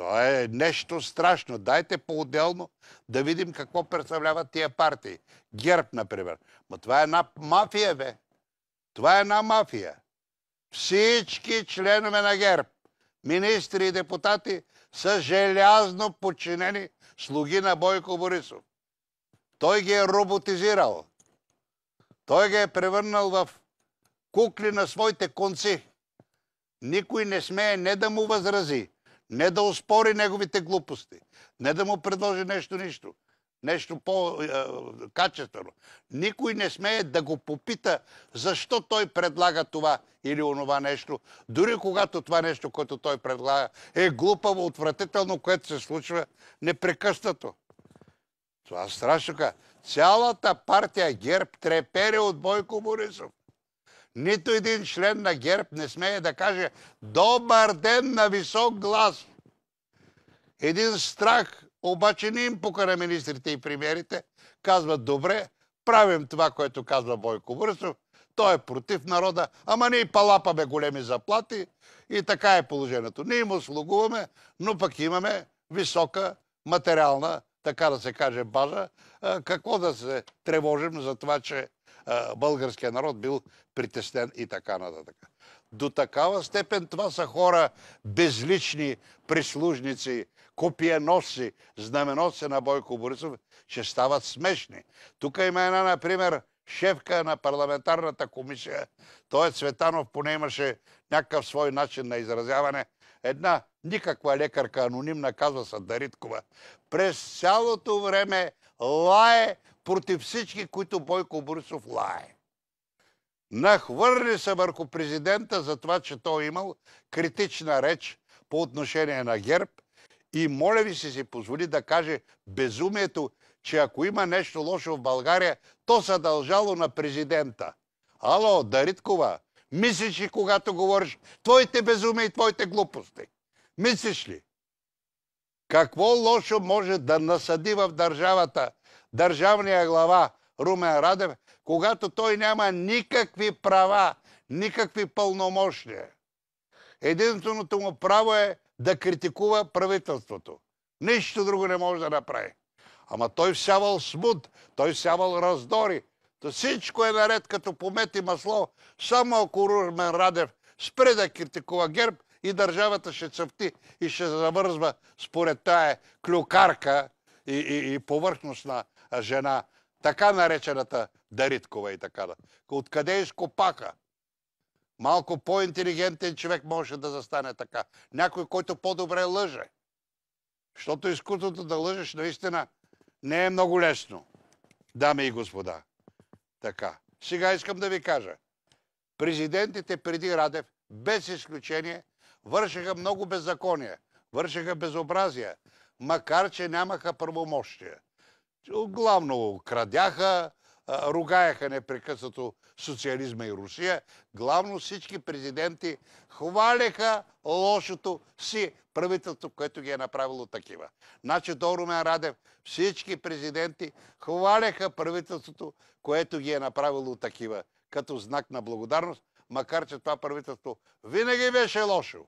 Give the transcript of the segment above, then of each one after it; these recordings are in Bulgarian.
Това е нещо страшно. Дайте по-отделно да видим какво представляват тия партии. ГЕРБ, например. Ма това е една мафия, бе. Това е една мафия. Всички членове на ГЕРБ, министри и депутати са желязно подчинени слуги на Бойко Борисов. Той ги е роботизирал. Той ги е превърнал в кукли на своите конци. Никой не смее не да му възрази, не да успори неговите глупости. Не да му предложи нещо нищо. Нещо по-качествено. Е, Никой не смее да го попита защо той предлага това или онова нещо. Дори когато това нещо, което той предлага, е глупаво, отвратително, което се случва непрекъснато. Това страшно Цялата партия ГЕРБ трепере от Бойко Борисов. Нито един член на ГЕРБ не смее да каже добър ден на висок глас. Един страх, обаче не им покара на министрите и премиерите. Казват, добре, правим това, което казва Бойко Борисов. Той е против народа, ама ние палапаме големи заплати и така е положението. Ние им услугуваме, но пък имаме висока материална, така да се каже, база. Какво да се тревожим за това, че българския народ бил притеснен и така нататък. До такава степен това са хора безлични прислужници, копиеносци, знаменосци на Бойко Борисов, че стават смешни. Тук има една, например, шефка на парламентарната комисия. Той е Цветанов, поне имаше някакъв свой начин на изразяване. Една никаква лекарка анонимна, казва са Дариткова. През цялото време лае против всички, които Бойко Борисов лае. Нахвърли се върху президента за това, че той е имал критична реч по отношение на ГЕРБ и моля ви се си позволи да каже безумието, че ако има нещо лошо в България, то се дължало на президента. Ало, Дариткова, мислиш ли когато говориш твоите безумия и твоите глупости? Мислиш ли? Какво лошо може да насъди в държавата държавния глава Румен Радев, когато той няма никакви права, никакви пълномощния. Единственото му право е да критикува правителството. Нищо друго не може да направи. Ама той всявал смут, той всявал раздори. То всичко е наред като помети масло, само ако Румен Радев спре да критикува герб и държавата ще цъфти и ще завързва според тая клюкарка и, и, и жена, така наречената Дариткова и така. Откъде е изкопаха? Малко по-интелигентен човек може да застане така. Някой, който по-добре лъже. Защото изкуството да лъжеш наистина не е много лесно, дами и господа. Така. Сега искам да ви кажа. Президентите преди Радев, без изключение, вършиха много беззакония, вършиха безобразия, макар че нямаха правомощия главно крадяха, ругаяха непрекъснато социализма и Русия. Главно всички президенти хваляха лошото си правителство, което ги е направило такива. Значи до Румен Радев всички президенти хваляха правителството, което ги е направило такива, като знак на благодарност, макар че това правителство винаги беше лошо.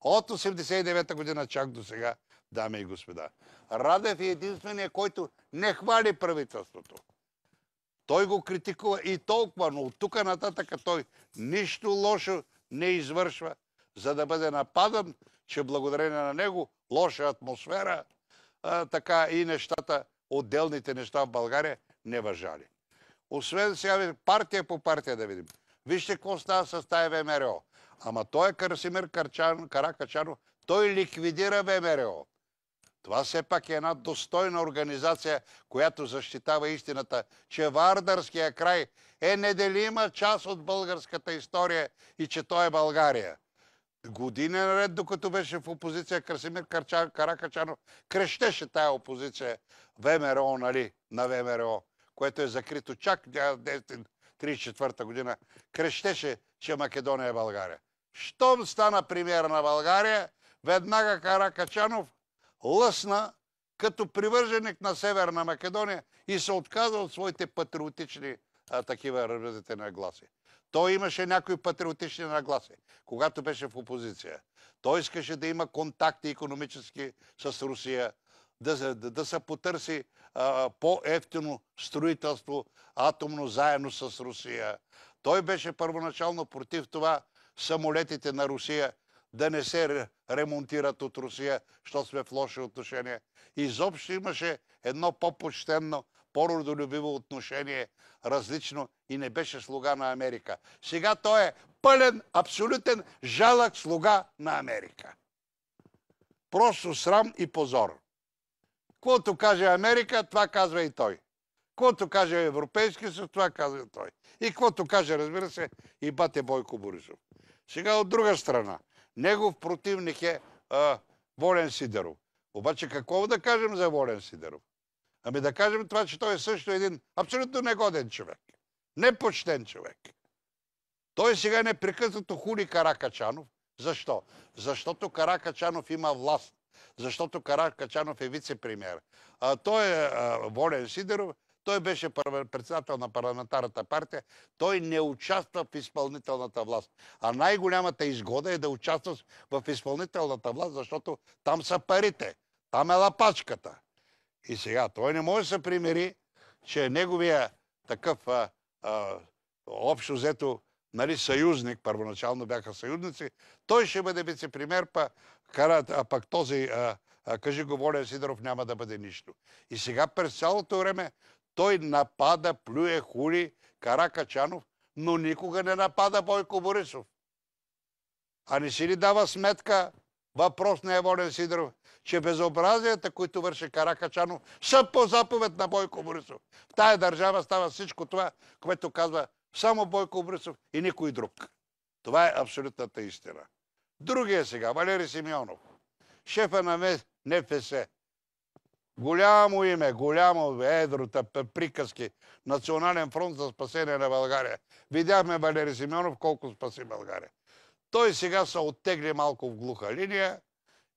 От 89-та година чак до сега дами и господа. Радев е единствения, който не хвали правителството. Той го критикува и толкова, но от тук нататък той нищо лошо не извършва, за да бъде нападан, че благодарение на него лоша атмосфера, а, така и нещата, отделните неща в България не въжали. Освен сега партия по партия да видим. Вижте какво става с тая ВМРО. Ама той е Карасимир Карчан, Каракачанов, той ликвидира ВМРО. Това все пак е една достойна организация, която защитава истината, че Вардарския край е неделима част от българската история и че той е България. Години наред, докато беше в опозиция, Красимир Каракачанов крещеше тая опозиция ВМРО, нали, на ВМРО, което е закрито чак 1934 година. Крещеше, че Македония е България. Щом стана премьер на България, веднага Каракачанов лъсна като привърженик на Северна Македония и се отказа от своите патриотични а, такива развитите нагласи. Той имаше някои патриотични нагласи, когато беше в опозиция. Той искаше да има контакти економически с Русия, да, да, да се потърси по-ефтино строителство, атомно заедно с Русия. Той беше първоначално против това самолетите на Русия да не се ремонтират от Русия, защото сме в лоши отношения. Изобщо имаше едно по-почтенно, по-родолюбиво отношение, различно и не беше слуга на Америка. Сега той е пълен, абсолютен, жалък слуга на Америка. Просто срам и позор. Каквото каже Америка, това казва и той. Каквото каже Европейския съюз, това казва и той. И каквото каже, разбира се, и бате Бойко Борисов. Сега от друга страна. Негов противник е а, Волен Сидеров. Обаче какво да кажем за Волен Сидеров? Ами да кажем това, че той е също един абсолютно негоден човек. Непочтен човек. Той сега е непрекъснато хули Каракачанов. Защо? Защото Каракачанов има власт. Защото Каракачанов е вице-премьер. А той е а, Волен Сидеров той беше председател на парламентарната партия. Той не участва в изпълнителната власт. А най-голямата изгода е да участва в изпълнителната власт, защото там са парите. Там е лапачката. И сега той не може да се примири, че неговия такъв а, а, общо взето нали, съюзник, първоначално бяха съюзници, той ще бъде вице-премьер, па, а пък този, а, а, кажи го, Воля Сидоров, няма да бъде нищо. И сега през цялото време той напада, плюе, хули Кара Качанов, но никога не напада Бойко Борисов. А не си ли дава сметка въпрос на Еволен Сидоров, че безобразията, които върши Качанов, са по заповед на Бойко Борисов. В тая държава става всичко това, което казва само Бойко Борисов и никой друг. Това е абсолютната истина. Другия сега, Валери Симеонов, шефа на МФС, Голямо име, голямо едрота, приказки. Национален фронт за спасение на България. Видяхме Валери Симеонов колко спаси България. Той сега се оттегли малко в глуха линия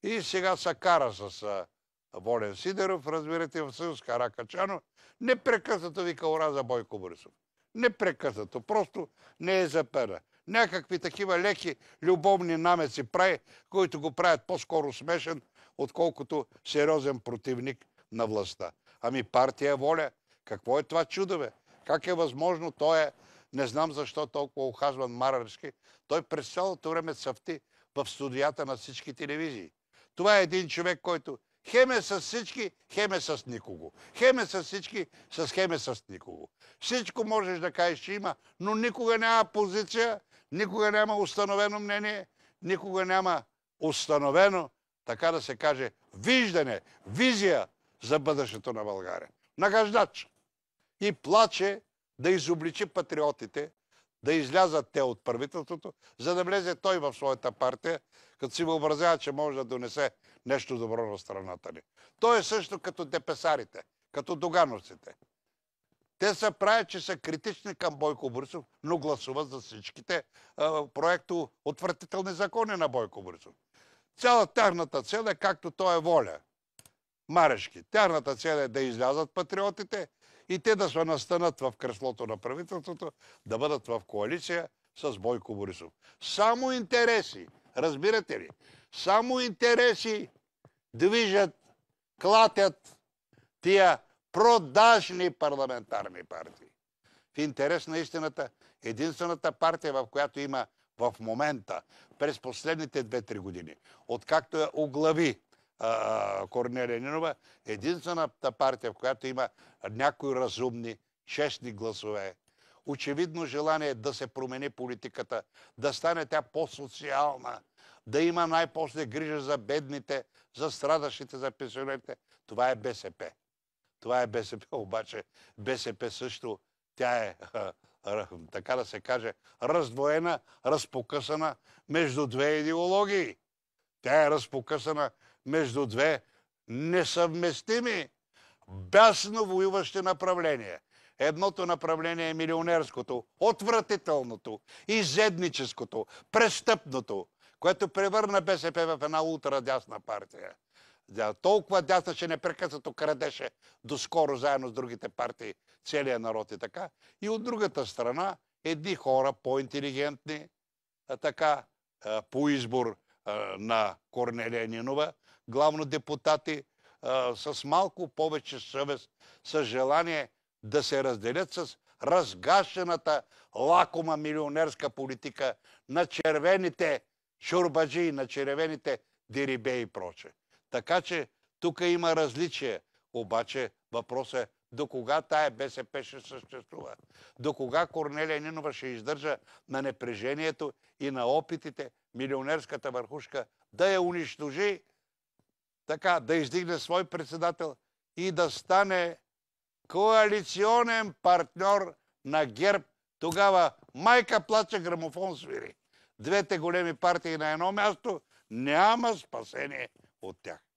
и сега се кара с Волен Сидеров, разбирате, в съюз Каракачано. Непрекъснато вика ура за Бойко Борисов. Непрекъснато. Просто не е за пера. Някакви такива леки любовни намеци прави, които го правят по-скоро смешен, отколкото сериозен противник на властта. Ами партия е воля. Какво е това чудо, бе? Как е възможно? Той е, не знам защо толкова ухазван Марарски. Той през цялото време цъфти в студията на всички телевизии. Това е един човек, който хеме с всички, хеме с никого. Хеме с всички, с хеме с никого. Всичко можеш да кажеш, че има, но никога няма позиция, никога няма установено мнение, никога няма установено, така да се каже, виждане, визия за бъдещето на България. Нагаждач. И плаче да изобличи патриотите, да излязат те от правителството, за да влезе той в своята партия, като си въобразява, че може да донесе нещо добро на страната ни. Той е също като депесарите, като догановците. Те са правят, че са критични към Бойко Борисов, но гласуват за всичките проекто отвратителни закони на Бойко Борисов. Цялата тяхната цел е както той е воля. Марешки. Тяхната цел е да излязат патриотите и те да се настанат в креслото на правителството, да бъдат в коалиция с Бойко Борисов. Само интереси, разбирате ли, само интереси движат, клатят тия продажни парламентарни партии. В интерес на истината, единствената партия, в която има в момента, през последните 2-3 години, откакто я оглави Корнелия Нинова, единствената партия, в която има някои разумни, честни гласове, очевидно желание да се промени политиката, да стане тя по-социална, да има най-после грижа за бедните, за страдащите, за пенсионерите. Това е БСП. Това е БСП, обаче БСП също, тя е, така да се каже, раздвоена, разпокъсана между две идеологии. Тя е разпокъсана между две несъвместими, бясно воюващи направления. Едното направление е милионерското, отвратителното, изедническото, престъпното, което превърна БСП в една ултрадясна партия. Да, толкова дясна, че непрекъснато крадеше доскоро заедно с другите партии целия народ и така. И от другата страна, едни хора по-интелигентни, така, по избор на Корнелия Нинова, главно депутати, а, с малко повече съвест, с желание да се разделят с разгашената лакома милионерска политика на червените чурбаджи, на червените дирибе и проче. Така че тук има различие. Обаче въпрос е до кога тая БСП ще съществува? До кога Корнелия Нинова ще издържа на непрежението и на опитите милионерската върхушка да я унищожи така да издигне свой председател и да стане коалиционен партньор на ГЕРБ. Тогава майка плаче, грамофон свири. Двете големи партии на едно място няма спасение от тях.